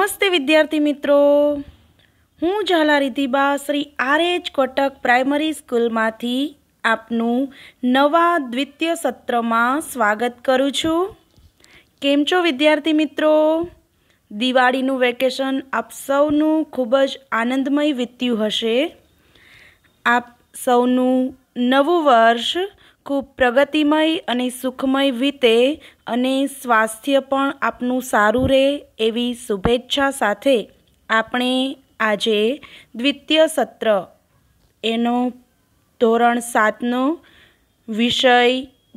નમસ્તે વિદ્યાર્થી મિત્રો હું Jhala Ridhiba Shri R H Kotak primary સ્કૂલમાંથી આપનું નવા દ્વિતીય સત્રમાં સ્વાગત કરું છું કેમ છો વિદ્યાર્થી મિત્રો દિવાળીનું વેકેશન આપ સૌનું ખૂબ જ આનંદમય વીત્યું હશે આપ સૌનું નવું વર્ષ ખૂબ પ્રગતિમય અને સુખમય વીતે અને સ્વાસ્થ્ય પણ આપનું સારું રહે એવી શુભેચ્છા સાથે આપણે આજે દ્વિતીય સત્ર એનો ધોરણ સાતનો વિષય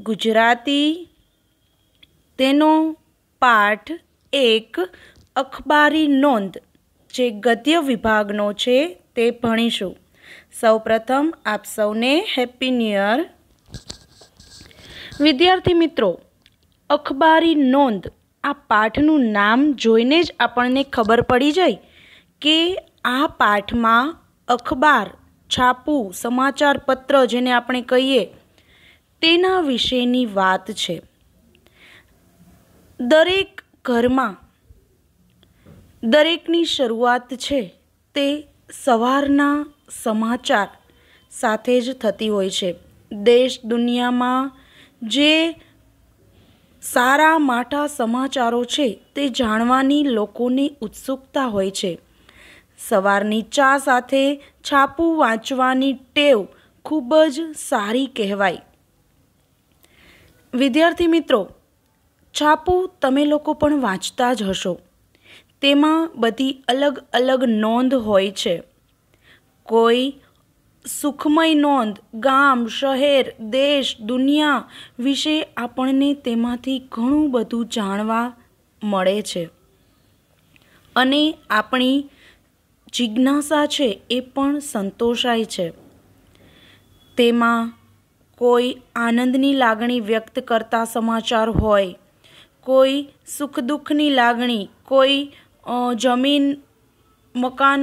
ગુજરાતી તેનો પાઠ એક અખબારી નોંધ જે ગદ્ય વિભાગનો છે તે ભણીશું સૌપ્રથમ આપ સૌને હેપી ન્યૂ યર વિદ્યાર્થી મિત્રો અખબારી નોંધ આ પાઠનું નામ જોઈને જ આપણને ખબર પડી જાય કે આ પાઠમાં અખબાર છાપું સમાચાર પત્ર જેને આપણે કહીએ તેના વિશેની વાત છે દરેક ઘરમાં દરેકની શરૂઆત છે તે સવારના સમાચાર સાથે જ થતી હોય છે દેશ દુનિયામાં જે સારા માઠા સમાચારો છે તે જાણવાની લોકોની ઉત્સુકતા હોય છે સવારની ચા સાથે છાપું વાંચવાની ટેવ ખૂબ જ સારી કહેવાય વિદ્યાર્થી મિત્રો છાપું તમે લોકો પણ વાંચતા જ હશો તેમાં બધી અલગ અલગ નોંધ હોય છે કોઈ સુખમય નોંધ ગામ શહેર દેશ દુનિયા વિશે આપણને તેમાંથી ઘણું બધું જાણવા મળે છે અને આપણી જિજ્ઞાસા છે એ પણ સંતોષાય છે તેમાં કોઈ આનંદની લાગણી વ્યક્ત કરતા સમાચાર હોય કોઈ સુખ દુઃખની લાગણી કોઈ જમીન મકાન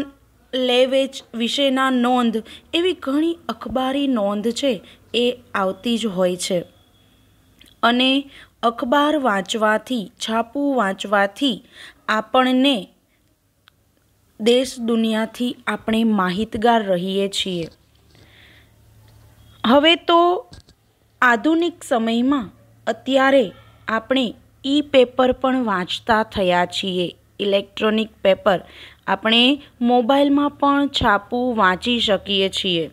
લેવેચ વિશેના નોંધ એવી ઘણી અખબારી નોંધ છે એ આવતી જ હોય છે અને અખબાર વાંચવાથી છાપું વાંચવાથી આપણને દેશ દુનિયાથી આપણે માહિતગાર રહીએ છીએ હવે તો આધુનિક સમયમાં અત્યારે આપણે ઈ પેપર પણ વાંચતા થયા છીએ ઇલેક્ટ્રોનિક પેપર આપણે મોબાઈલમાં પણ છાપું વાંચી શકીએ છીએ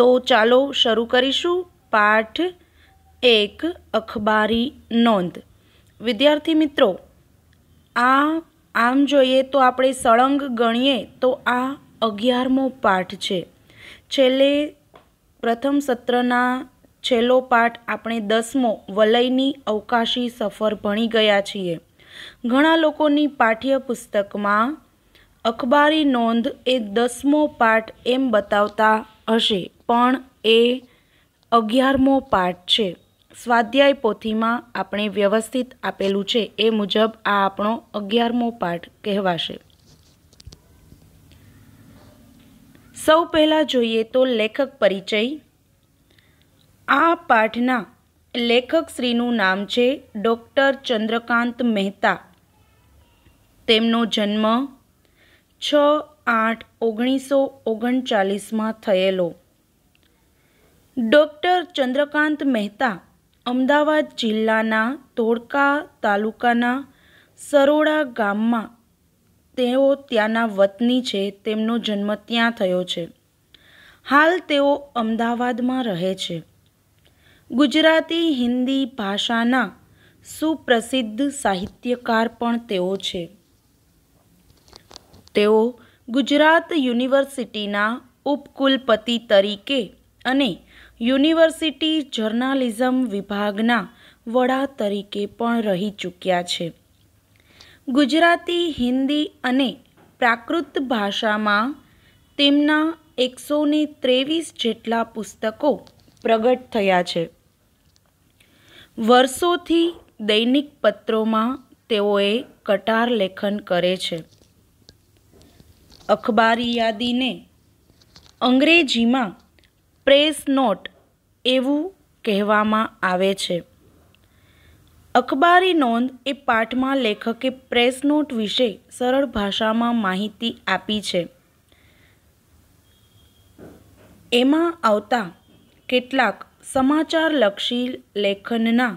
તો ચાલો શરૂ કરીશું પાઠ એક અખબારી નોંધ વિદ્યાર્થી મિત્રો આ આમ જોઈએ તો આપણે સળંગ ગણીએ તો આ અગિયારમો પાઠ છે છેલ્લે પ્રથમ સત્રના છેલ્લો પાઠ આપણે દસમો વલયની અવકાશી સફર ભણી ગયા છીએ ઘણા લોકોની પાઠ્યપુસ્તકમાં અખબારી નોંધ એ દસમો પાઠ એમ બતાવતા હશે પણ એ અગિયારમો પાઠ છે સ્વાધ્યાય પોથીમાં આપણે વ્યવસ્થિત આપેલું છે એ મુજબ આ આપણો અગિયારમો પાઠ કહેવાશે સૌ પહેલાં જોઈએ તો લેખક પરિચય આ પાઠના લેખકશ્રીનું નામ છે ડૉક્ટર ચંદ્રકાંત મહેતા તેમનો જન્મ છ આઠ ઓગણીસો ઓગણચાલીસમાં થયેલો ડૉક્ટર ચંદ્રકાંત મહેતા અમદાવાદ જિલ્લાના ધોળકા તાલુકાના સરોડા ગામમાં તેઓ ત્યાંના વતની છે તેમનો જન્મ ત્યાં થયો છે હાલ તેઓ અમદાવાદમાં રહે છે ગુજરાતી હિન્દી ભાષાના સુપ્રસિદ્ધ સાહિત્યકાર પણ તેઓ છે તેઓ ગુજરાત યુનિવર્સિટીના ઉપકુલપતિ તરીકે અને યુનિવર્સિટી જર્નાલિઝમ વિભાગના વડા તરીકે પણ રહી ચૂક્યા છે ગુજરાતી હિન્દી અને પ્રાકૃત ભાષામાં તેમના એકસો ત્રેવીસ જેટલા પુસ્તકો પ્રગટ થયા છે વર્ષોથી દૈનિક પત્રોમાં તેઓએ કટાર લેખન કરે છે યાદીને અંગ્રેજીમાં પ્રેસ નોટ એવું કહેવામાં આવે છે અખબારી નોંધ એ પાઠમાં લેખકે પ્રેસ નોટ વિશે સરળ ભાષામાં માહિતી આપી છે એમાં આવતા કેટલાક સમાચારલક્ષી લેખનના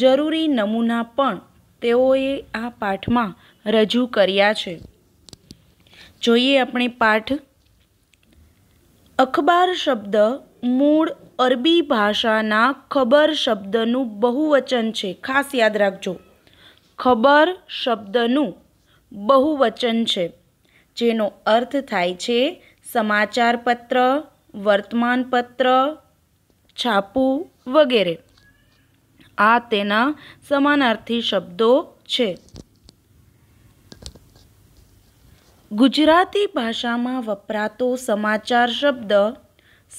જરૂરી નમૂના પણ તેઓએ આ પાઠમાં રજૂ કર્યા છે જોઈએ આપણે પાઠ અખબાર શબ્દ મૂળ અરબી ભાષાના ખબર શબ્દનું બહુવચન છે ખાસ યાદ રાખજો ખબર શબ્દનું બહુવચન છે જેનો અર્થ થાય છે સમાચારપત્ર વર્તમાનપત્ર છાપું વગેરે આ તેના સમાનાર્થી શબ્દો છે ગુજરાતી ભાષામાં વપરાતો સમાચાર શબ્દ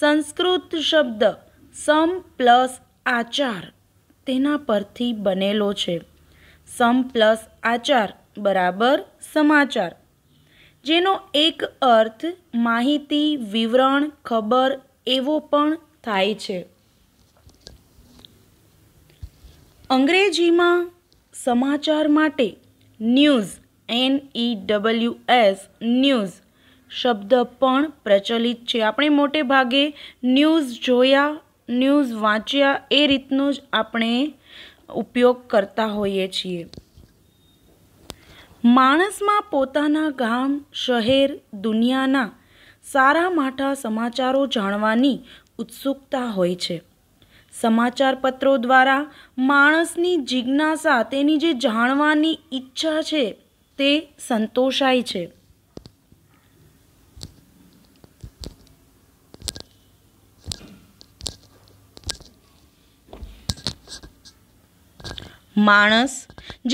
સંસ્કૃત શબ્દ સમ પ્લસ આચાર તેના પરથી બનેલો છે સમ પ્લસ આચાર બરાબર સમાચાર જેનો એક અર્થ માહિતી વિવરણ ખબર એવો પણ થાય છે અંગ્રેજીમાં સમાચાર માટે news N E W S news શબ્દ પણ પ્રચલિત છે આપણે મોટે ભાગે ન્યૂઝ જોયા ન્યૂઝ વાંચ્યા એ રીતનો જ આપણે ઉપયોગ કરતા હોઈએ છીએ માણસમાં પોતાના ગામ શહેર દુનિયાના સારા માઠા સમાચારો જાણવાની ઉત્સુકતા હોય છે સમાચાર પત્રો દ્વારા માણસની જિજ્ઞાસા તેની જે જાણવાની ઈચ્છા છે તે સંતોષાય છે માણસ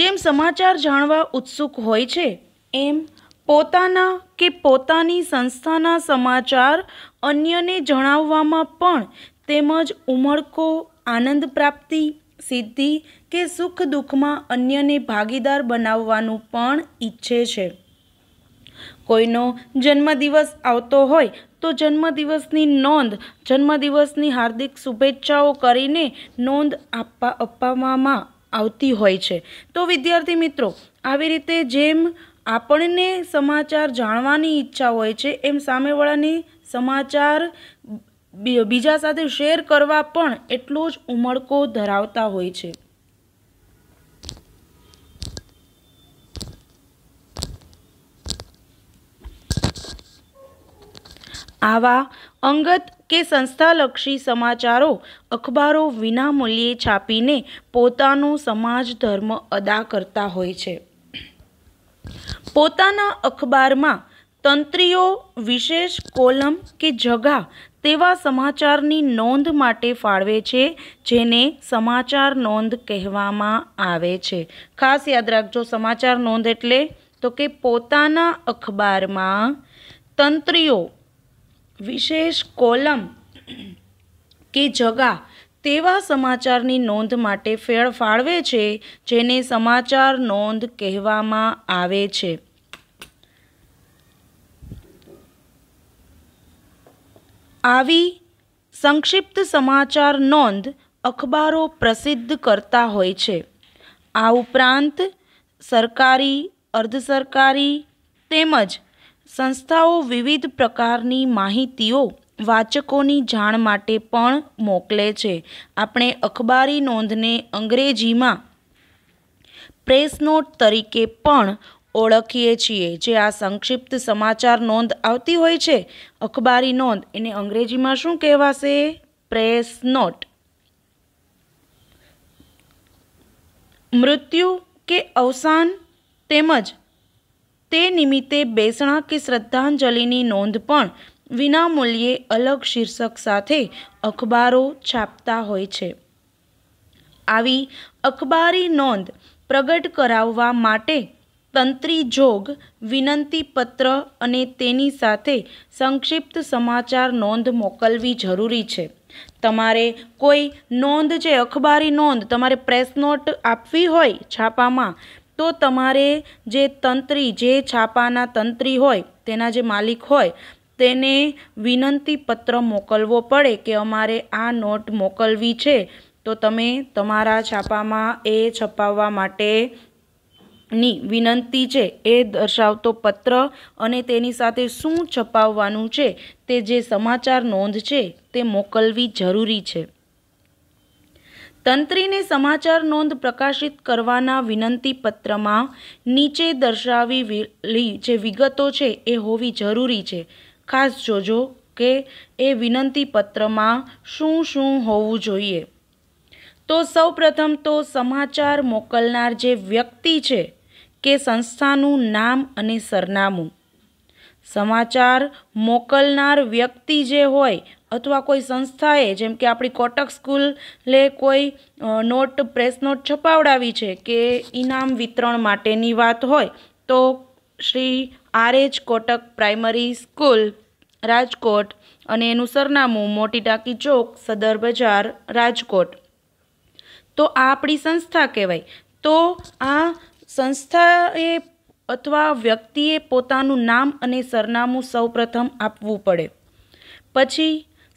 જેમ સમાચાર જાણવા ઉત્સુક હોય છે એમ પોતાના કે પોતાની સંસ્થાના સમાચાર અન્યને જણાવવામાં પણ તેમજ ઉમળકો આનંદ પ્રાપ્તિ સિદ્ધિ કે સુખ દુઃખમાં અન્યને ભાગીદાર બનાવવાનું પણ ઈચ્છે છે કોઈનો જન્મદિવસ આવતો હોય તો જન્મદિવસની નોંધ જન્મદિવસની હાર્દિક શુભેચ્છાઓ કરીને નોંધ આપવા અપાવવામાં આવતી હોય છે તો વિદ્યાર્થી મિત્રો આવી રીતે જેમ આપણને સમાચાર જાણવાની ઈચ્છા હોય છે એમ સામેવાળાની સમાચાર બીજા સાથે શેર કરવા પણ એટલો જ ઉમળકો ધરાવતા હોય છે આવા અંગત કે સંસ્થાલક્ષી સમાચારો અખબારો વિનામૂલ્યે છાપીને પોતાનો સમાજ ધર્મ અદા કરતા હોય છે પોતાના અખબારમાં તંત્રીઓ વિશેષ કોલમ કે જગા તેવા સમાચારની નોંધ માટે ફાળવે છે જેને સમાચાર નોંધ કહેવામાં આવે છે ખાસ યાદ રાખજો સમાચાર નોંધ એટલે તો કે પોતાના અખબારમાં તંત્રીઓ વિશેષ કોલમ કે જગા તેવા સમાચારની નોંધ માટે ફેળ ફાળવે છે જેને સમાચાર નોંધ કહેવામાં આવે છે આવી સંક્ષિપ્ત સમાચાર નોંધ અખબારો પ્રસિદ્ધ કરતા હોય છે આ ઉપરાંત સરકારી અર્ધ સરકારી તેમજ સંસ્થાઓ વિવિધ પ્રકારની માહિતીઓ વાચકોની જાણ માટે પણ મોકલે છે આપણે અખબારી નોંધને અંગ્રેજીમાં પ્રેસ નોટ તરીકે પણ ઓળખીએ છીએ જે આ સંક્ષિપ્ત સમાચાર નોંધ આવતી હોય છે અખબારી નોંધ એને અંગ્રેજીમાં શું કહેવાશે પ્રેસ નોટ મૃત્યુ કે અવસાન તેમજ તે નિમિત્તે બેસણા કે શ્રદ્ધાંજલિની નોંધ પણ વિનામૂલ્યે અલગ શીર્ષક સાથે અખબારો છાપતા હોય છે આવી અખબારી નોંધ પ્રગટ કરાવવા માટે તંત્રી જોગ વિનંતી પત્ર અને તેની સાથે સંક્ષિપ્ત સમાચાર નોંધ મોકલવી જરૂરી છે તમારે કોઈ નોંધ જે અખબારી નોંધ તમારે પ્રેસ નોટ આપવી હોય છાપામાં તો તમારે જે તંત્રી જે છાપાના તંત્રી હોય તેના જે માલિક હોય તેને વિનંતી પત્ર મોકલવો પડે કે અમારે આ નોટ મોકલવી છે તો તમે તમારા છાપામાં એ છપાવવા માટે ની વિનંતી છે એ દર્શાવતો પત્ર અને તેની સાથે શું છપાવવાનું છે તે જે સમાચાર નોંધ છે તે મોકલવી જરૂરી છે તંત્રીને સમાચાર નોંધ પ્રકાશિત કરવાના વિનંતી પત્રમાં નીચે દર્શાવેલી જે વિગતો છે એ હોવી જરૂરી છે ખાસ જોજો કે એ વિનંતી પત્રમાં શું શું હોવું જોઈએ તો સૌપ્રથમ તો સમાચાર મોકલનાર જે વ્યક્તિ છે કે સંસ્થાનું નામ અને સરનામું સમાચાર મોકલનાર વ્યક્તિ જે હોય અથવા કોઈ સંસ્થાએ જેમ કે આપણી કોટક સ્કૂલે કોઈ નોટ પ્રેસ નોટ છપાવડાવી છે કે ઇનામ વિતરણ માટેની વાત હોય તો Shri RH Kotak primary school Rajkot અને એનું સરનામું મોટી ટાંકી ચોક સદર બજાર રાજકોટ તો આ આપણી સંસ્થા કહેવાય તો આ સંસ્થાએ અથવા વ્યક્તિએ પોતાનું નામ અને સરનામું સૌપ્રથમ આપવું પડે પછી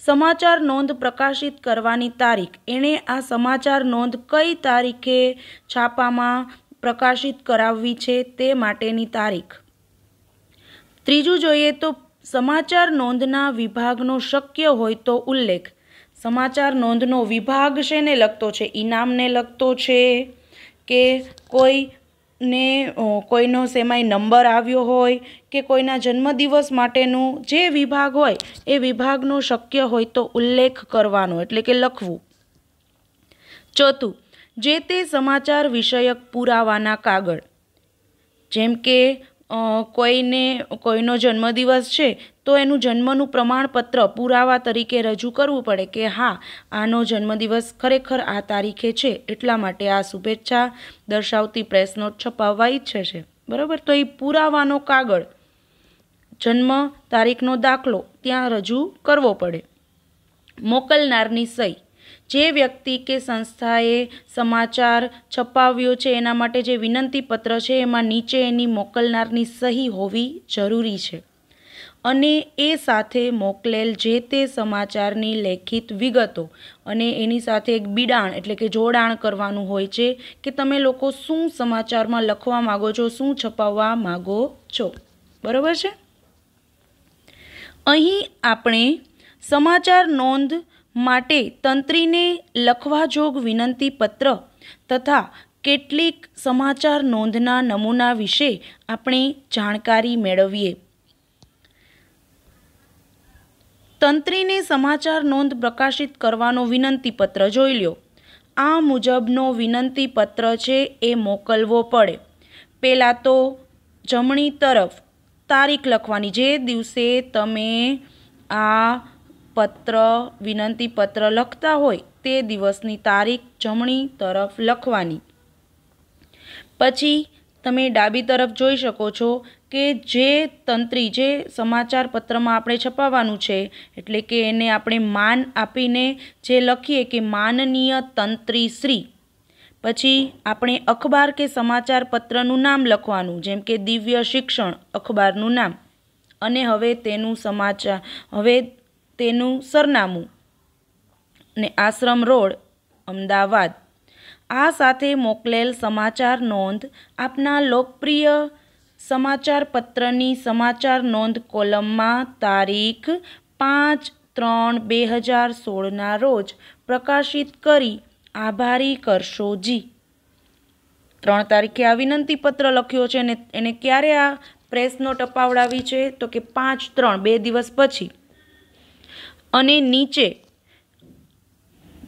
સમાચાર નોંધ પ્રકાશિત કરવાની તારીખ એણે આ સમાચાર નોંધ કઈ તારીખે છાપામાં પ્રકાશિત કરાવવી છે તે માટેની તારીખ ત્રીજું જોઈએ તો સમાચાર નોંધના વિભાગનો શક્ય હોય તો ઉલ્લેખ સમાચાર નોંધનો વિભાગ શેને લગતો છે ઇનામને લગતો છે કે કોઈ ને કોઈનો સેમાય નંબર આવ્યો હોય કે કોઈના જન્મદિવસ માટેનું જે વિભાગ હોય એ વિભાગનો શક્ય હોય તો ઉલ્લેખ કરવાનો એટલે કે લખવું ચોથું જે તે સમાચાર વિષયક પુરાવાના કાગળ જેમ કે કોઈને કોઈનો જન્મદિવસ છે તો એનું જન્મનું પ્રમાણપત્ર પુરાવા તરીકે રજૂ કરવું પડે કે હા આનો જન્મદિવસ ખરેખર આ તારીખે છે એટલા માટે આ શુભેચ્છા દર્શાવતી પ્રેસ છપાવવા ઈચ્છે છે બરાબર તો એ પુરાવાનો કાગળ જન્મ તારીખનો દાખલો ત્યાં રજૂ કરવો પડે મોકલનારની સહી જે વ્યક્તિ કે સંસ્થાએ સમાચાર છપાવ્યો છે એના માટે જે વિનંતી પત્ર છે એમાં નીચે એની મોકલનારની સહી હોવી જરૂરી છે અને એ સાથે મોકલેલ જે તે સમાચારની લેખિત વિગતો અને એની સાથે એક બિડાણ એટલે કે જોડાણ કરવાનું હોય છે કે તમે લોકો શું સમાચારમાં લખવા માગો છો શું છપાવવા માગો છો બરાબર છે અહીં આપણે સમાચાર નોંધ માટે તંત્રીને લખવાજોગ વિનંતી પત્ર તથા કેટલીક સમાચાર નોંધના નમૂના વિશે આપણે જાણકારી મેળવીએ તંત્રીને સમાચાર નોંધ પ્રકાશિત કરવાનો વિનંતી પત્ર જોઈ લ્યો આ મુજબનો વિનંતી પત્ર છે એ મોકલવો પડે પહેલાં તો જમણી તરફ તારીખ લખવાની જે દિવસે તમે આ પત્ર વિનંતી પત્ર લખતા હોય તે દિવસની તારીખ જમણી તરફ લખવાની પછી તમે ડાબી તરફ જોઈ શકો છો કે જે તંત્રી જે સમાચાર પત્રમાં આપણે છપાવવાનું છે એટલે કે એને આપણે માન આપીને જે લખીએ કે માનનીય તંત્રી શ્રી પછી આપણે અખબાર કે સમાચાર પત્રનું નામ લખવાનું જેમ કે દિવ્ય શિક્ષણ અખબારનું નામ અને હવે તેનું સમાચાર હવે તેનું સરનામું ને આશ્રમ રોડ અમદાવાદ આ સાથે મોકલેલ સમાચાર નોંધ આપના લોકપ્રિય સમાચાર પત્રની સમાચાર નોંધ કોલમમાં તારીખ પાંચ ત્રણ બે હજાર સોળના રોજ પ્રકાશિત કરી આભારી કરશો જી ત્રણ તારીખે આ વિનંતી પત્ર લખ્યો છે અને એને ક્યારે આ પ્રેસનો ટપાવડાવી છે તો કે પાંચ ત્રણ બે દિવસ પછી અને નીચે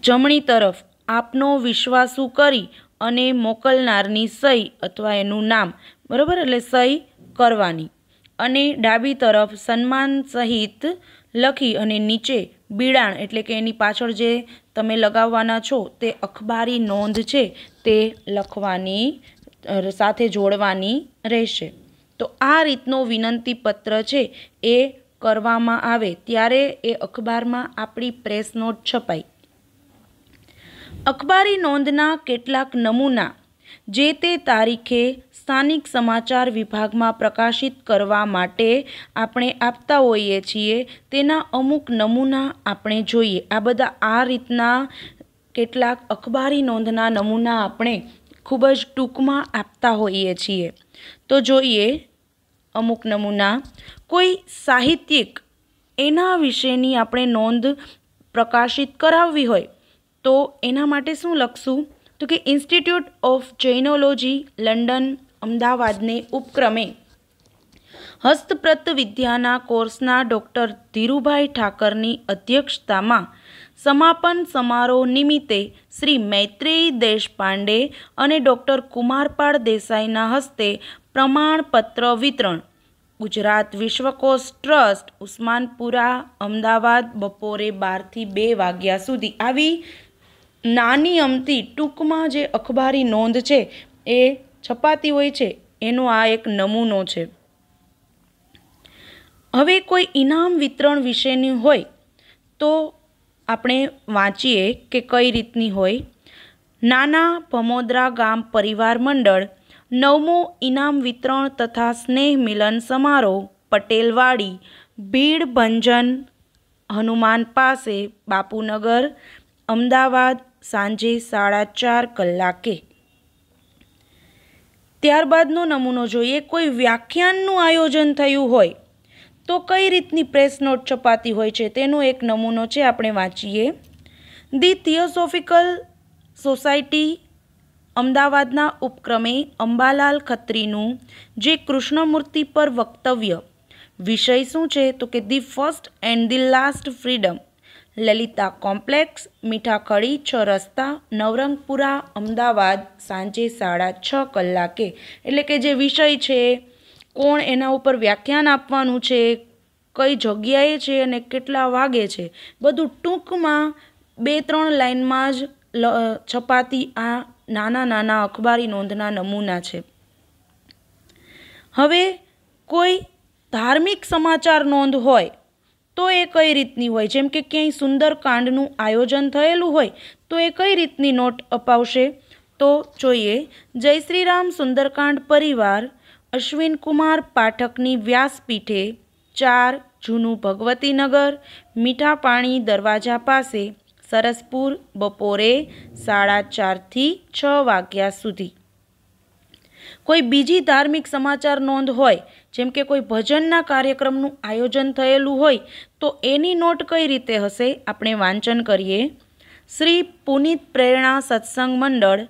જમણી તરફ આપનો વિશ્વાસુ કરી અને મોકલનારની સહી અથવા એનું નામ બરાબર એટલે સહી કરવાની અને ડાબી તરફ સન્માન સહિત લખી અને નીચે બિડાણ એટલે કે એની પાછળ જે તમે લગાવવાના છો તે અખબારી નોંધ છે તે લખવાની સાથે જોડવાની રહેશે તો આ રીતનો વિનંતી પત્ર છે એ કરવામાં આવે ત્યારે એ અખબારમાં આપણી પ્રેસ નોટ છપાય અખબારી નોંધના કેટલાક નમૂના જે તે તારીખે સ્થાનિક સમાચાર વિભાગમાં પ્રકાશિત કરવા માટે આપણે આપતા હોઈએ છીએ તેના અમુક નમૂના આપણે જોઈએ આ બધા આ રીતના કેટલાક અખબારી નોંધના નમૂના આપણે ખૂબ જ ટૂંકમાં આપતા હોઈએ છીએ તો જોઈએ અમુક નમૂના કોઈ સાહિત્યિક એના વિશેની આપણે નોંધ પ્રકાશિત કરાવવી હોય તો એના માટે શું લખશું તો કે ઇન્સ્ટિટ્યૂટ ઓફ જૈનોલોજી લંડન અમદાવાદને ઉપક્રમે હસ્તપ્રત વિદ્યાના કોર્સના ડૉક્ટર ધીરુભાઈ ઠાકરની અધ્યક્ષતામાં સમાપન સમારોહ નિમિત્તે શ્રી મૈત્રેયી દેશપાંડે અને ડૉક્ટર કુમારપાળ દેસાઈના હસ્તે પ્રમાણપત્ર વિતરણ ગુજરાત વિશ્વકોશ ટ્રસ્ટ ઉસ્માનપુરા અમદાવાદ બપોરે બારથી બે વાગ્યા સુધી આવી નાની અમતી ટૂંકમાં જે અખબારી નોંધ છે એ છપાતી હોય છે એનો આ એક નમૂનો છે હવે કોઈ ઇનામ વિતરણ વિશેની હોય તો આપણે વાંચીએ કે કઈ રીતની હોય નાના ભમોદરા ગામ પરિવાર મંડળ નવમો ઇનામ વિતરણ તથા સ્નેહ મિલન સમારોહ પટેલવાડી ભીડ ભંજન હનુમાન પાસે બાપુનગર અમદાવાદ સાંજે સાડા ચાર કલાકે ત્યારબાદનો નમૂનો જોઈએ કોઈ વ્યાખ્યાનનું આયોજન થયું હોય તો કઈ રીતની પ્રેસ નોટ છપાતી હોય છે તેનો એક નમૂનો છે આપણે વાંચીએ ધી થિયોસોફિકલ સોસાયટી અમદાવાદના ઉપક્રમે અંબાલાલ ખત્રીનું જે કૃષ્ણમૂર્તિ પર વક્તવ્ય વિષય શું છે તો કે the first and the last freedom Lalita complex Mithakhali છ રસ્તા નવરંગપુરા અમદાવાદ સાંજે સાડા છ કલાકે એટલે કે જે વિષય છે કોણ એના ઉપર વ્યાખ્યાન આપવાનું છે કઈ જગ્યાએ છે અને કેટલા વાગે છે બધું ટૂંકમાં બે ત્રણ લાઇનમાં જ છપાતી આ નાના નાના અખબારી નોંધના નમૂના છે હવે કોઈ ધાર્મિક સમાચાર નોંધ હોય તો એ કઈ રીતની હોય જેમ કે ક્યાંય સુંદરકાંડનું આયોજન થયેલું હોય તો એ કઈ રીતની નોટ અપાવશે તો જોઈએ જય શ્રી રામ સુંદરકાંડ પરિવાર અશ્વિનકુમાર પાઠકની વ્યાસપીઠે ચાર જૂનું ભગવતીનગર મીઠા પાણી દરવાજા પાસે સરસપુર બપોરે સાડા ચારથી છ વાગ્યા સુધી કોઈ બીજી ધાર્મિક સમાચાર નોંધ હોય જેમ કે કોઈ ભજનના કાર્યક્રમનું આયોજન થયેલું હોય તો એની નોટ કઈ રીતે હશે આપણે વાંચન કરીએ શ્રી પુનિત પ્રેરણા સત્સંગ મંડળ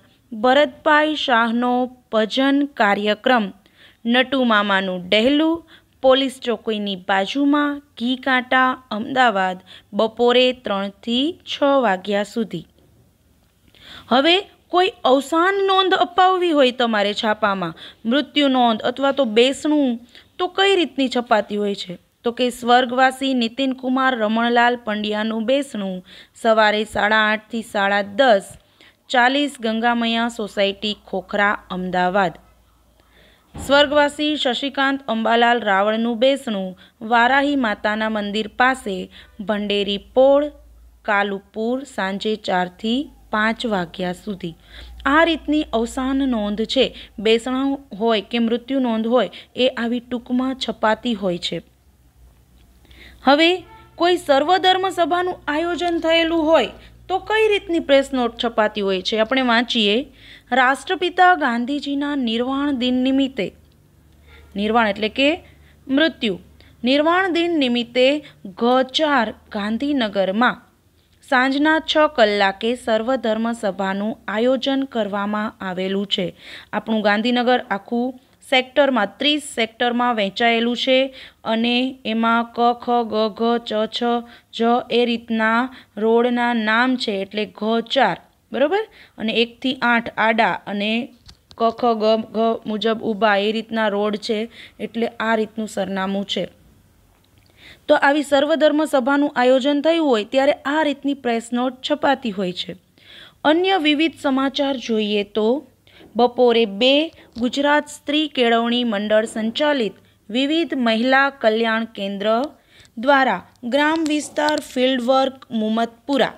ભરતભાઈ શાહનો ભજન કાર્યક્રમ નટુ મામાનું ડહેલું પોલીસ ચોકીની બાજુમાં ઘી કાંટા અમદાવાદ બપોરે ત્રણથી છ વાગ્યા સુધી હવે કોઈ અવસાન નોંધ અપાવવી હોય તમારે છાપામાં મૃત્યુ નોંધ અથવા તો બેસણું તો કઈ રીતની છપાતી હોય છે તો કે સ્વર્ગવાસી નીતિનકુમાર રમણલાલ પંડ્યાનું બેસણું સવારે સાડા આઠથી સાડા દસ ચાલીસ ગંગામૈયા સોસાયટી ખોખરા અમદાવાદ સ્વર્ગવાસી શશિકાંત અંબાલાલ રાવળનું બેસણું વારાહી માતાના મંદિર પાસે ભંડેરી પોળ કાલુપુર સાંજે ચારથી પાંચ વાગ્યા સુધી આ રીતની અવસાન નોંધ છે બેસણા હોય કે મૃત્યુ નોંધ હોય એ આવી ટૂંકમાં છપાતી હોય છે હવે કોઈ સર્વધર્મ સભાનું આયોજન થયેલું હોય તો કઈ રીતની પ્રેસ નોટ છપાતી હોય છે આપણે વાંચીએ રાષ્ટ્રપિતા ગાંધીજીના નિર્વાણ દિન નિમિત્તે નિર્વાણ એટલે કે મૃત્યુ નિર્વાણ દિન નિમિત્તે ગચાર ગાંધીનગરમાં સાંજના છ કલાકે સર્વધર્મ સભાનું આયોજન કરવામાં આવેલું છે આપણું ગાંધીનગર આખું સેક્ટરમાં ત્રીસ સેક્ટરમાં વહેંચાયેલું છે અને એમાં ક ખ ગ ઘ ચ છ જ એ રીતના રોડના નામ છે એટલે ઘ ચાર બરાબર અને એકથી આઠ આડા અને ક ખ ગ ઘ મુજબ ઊભા એ રીતના રોડ છે એટલે આ રીતનું સરનામું છે તો આવી સર્વધર્મ સભાનું આયોજન થયું હોય ત્યારે આ રીતની પ્રેસ નોટ છપાતી હોય છે અન્ય વિવિધ સમાચાર જોઈએ તો બપોરે બે ગુજરાત સ્ત્રી કેળવણી મંડળ સંચાલિત વિવિધ મહિલા કલ્યાણ કેન્દ્ર દ્વારા ગ્રામ વિસ્તાર ફિલ્ડ વર્ક મુમતપુરા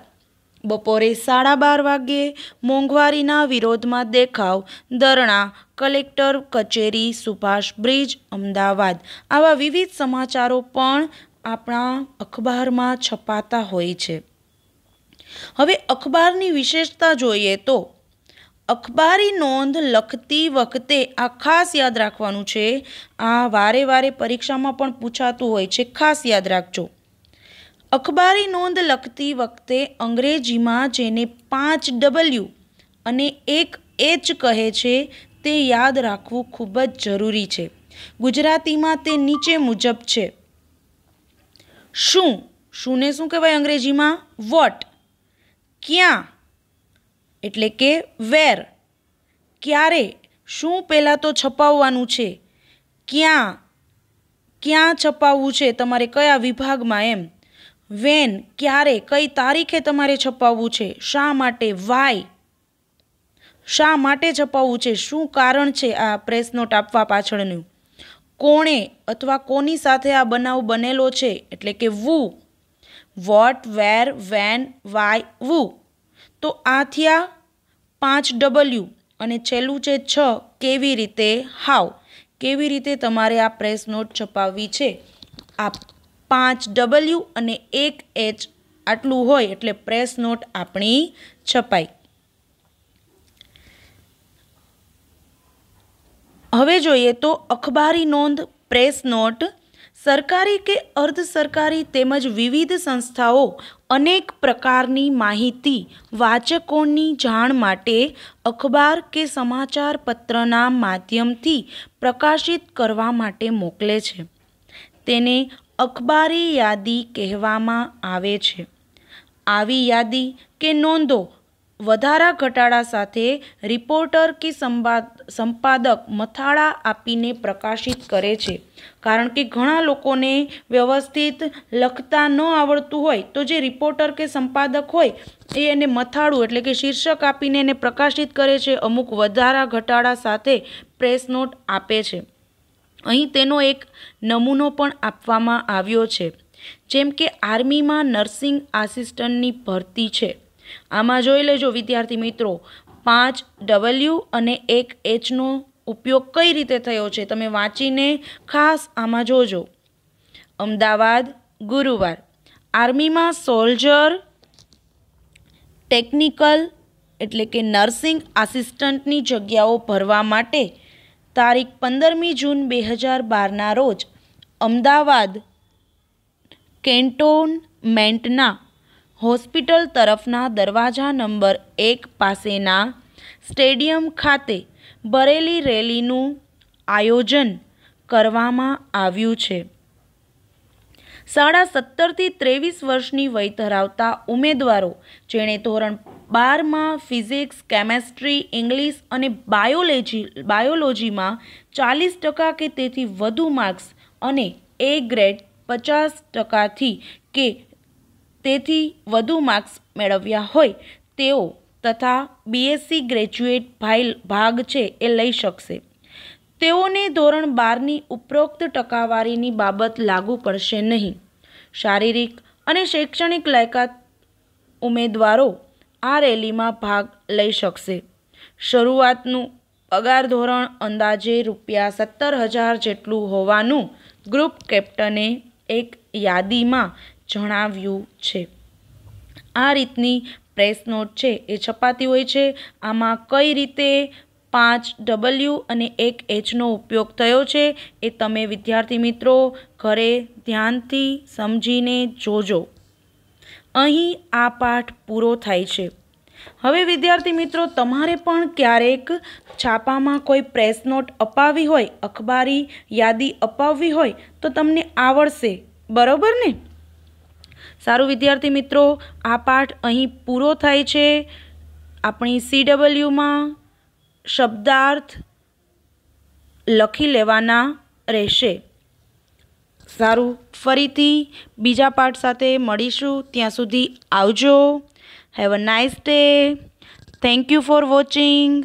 બપોરે સાડા બાર વાગ્યે મોંઘવારીના વિરોધમાં દેખાવ ધરણા કલેક્ટર કચેરી સુભાષ બ્રિજ અમદાવાદ આવા વિવિધ સમાચારો પણ આપણા અખબારમાં છપાતા હોય છે હવે અખબારની વિશેષતા જોઈએ તો અખબારી નોંધ લખતી વખતે આ ખાસ યાદ રાખવાનું છે આ વારે વારે પરીક્ષામાં પણ પૂછાતું હોય છે ખાસ યાદ રાખજો અખબારી નોંધ લખતી વખતે અંગ્રેજીમાં જેને પાંચ ડબલ્યુ અને એક એચ કહે છે તે યાદ રાખવું ખૂબ જ જરૂરી છે ગુજરાતીમાં તે નીચે મુજબ છે શું શુંને શું કહેવાય અંગ્રેજીમાં વોટ ક્યાં એટલે કે વેર ક્યારે શું પહેલાં તો છપાવવાનું છે ક્યાં ક્યાં છપાવવું છે તમારે કયા વિભાગમાં એમ વેન ક્યારે કઈ તારીખે તમારે છપાવવું છે શા માટે વાય શા માટે છપાવવું છે શું કારણ છે આ પ્રેસ નોટ આપવા પાછળનું કોણે અથવા કોની સાથે આ બનાવ બનેલો છે એટલે કે who what where when why who તો આ થયા પાંચ ડબલ્યુ અને છેલ્લું છે છ કેવી રીતે હાવ કેવી રીતે તમારે આ પ્રેસ નોટ છપાવવી છે આ પાંચ ડબલ્યુ અને એક એચ આટલું હોય એટલે પ્રેસ નોટ આપણી છપાઈ હવે જોઈએ તો અખબારી નોંધ પ્રેસ નોટ સરકારી કે અર્ધ સરકારી તેમજ વિવિધ સંસ્થાઓ અનેક પ્રકારની માહિતી વાચકોની જાણ માટે અખબાર કે સમાચાર પત્રના માધ્યમથી પ્રકાશિત કરવા માટે મોકલે છે તેને અખબારી યાદી કહેવામાં આવે છે આવી યાદી કે નોંધો વધારા ઘટાડા સાથે રિપોર્ટર કે સંપાદક મથાળા આપીને પ્રકાશિત કરે છે કારણ કે ઘણા લોકોને વ્યવસ્થિત લખતા ન આવડતું હોય તો જે રિપોર્ટર કે સંપાદક હોય એ એને મથાળું એટલે કે શીર્ષક આપીને એને પ્રકાશિત કરે છે અમુક વધારા ઘટાડા સાથે પ્રેસ નોટ આપે છે અહીં તેનો એક નમૂનો પણ આપવામાં આવ્યો છે જેમ કે આર્મીમાં નર્સિંગ આસિસ્ટન્ટની ભરતી છે આમાં જોઈ લેજો વિદ્યાર્થી મિત્રો પાંચ ડબલ્યુ અને એક એચનો ઉપયોગ કઈ રીતે થયો છે તમે વાંચીને ખાસ આમાં જોજો અમદાવાદ ગુરુવાર આર્મીમાં સોલ્જર ટેકનિકલ એટલે કે નર્સિંગ આસિસ્ટન્ટની જગ્યાઓ ભરવા માટે તારીખ પંદરમી જૂન બે હજાર બારના રોજ અમદાવાદ કેન્ટોનમેન્ટના હોસ્પિટલ તરફના દરવાજા નંબર એક પાસેના સ્ટેડિયમ ખાતે ભરેલી રેલીનું આયોજન કરવામાં આવ્યું છે સાડા સત્તરથી ત્રેવીસ વર્ષની વય ધરાવતા ઉમેદવારો જેણે ધોરણ બારમાં ફિઝિક્સ કેમેસ્ટ્રી ઇંગ્લિશ અને બાયોલોજી બાયોલોજીમાં ચાલીસ ટકા કે તેથી વધુ માર્ક્સ અને એ ગ્રેડ પચાસ ટકાથી કે તેથી વધુ માર્ક્સ મેળવ્યા હોય તેઓ તથા બીએસસી ગ્રેજ્યુએટ ભાઈ ભાગ છે એ લઈ શકશે તેઓને ધોરણ બારની ઉપરોક્ત ટકાવારીની બાબત લાગુ પડશે નહીં શારીરિક અને શૈક્ષણિક લાયકાત ઉમેદવારો આ રેલીમાં ભાગ લઈ શકશે શરૂઆતનું પગાર ધોરણ અંદાજે રૂપિયા સત્તર હજાર જેટલું હોવાનું ગ્રુપ કેપ્ટને એક યાદીમાં જણાવ્યું છે આ રીતની પ્રેસ નોટ છે એ છપાતી હોય છે આમાં કઈ રીતે પાંચ ડબલ્યુ અને એક એચનો ઉપયોગ થયો છે એ તમે વિદ્યાર્થી મિત્રો ઘરે ધ્યાનથી સમજીને જોજો અહીં આ પાઠ પૂરો થાય છે હવે વિદ્યાર્થી મિત્રો તમારે પણ ક્યારેક છાપામાં કોઈ પ્રેસ નોટ અપાવી હોય અખબારી યાદી અપાવવી હોય તો તમને આવડશે બરોબર ને સારું વિદ્યાર્થી મિત્રો આ પાઠ અહીં પૂરો થાય છે આપણી સી ડબલ્યુમાં શબ્દાર્થ લખી લેવાના રહેશે સારું ફરીથી બીજા પાઠ સાથે મળીશું ત્યાં સુધી આવજો have a nice day thank you for watching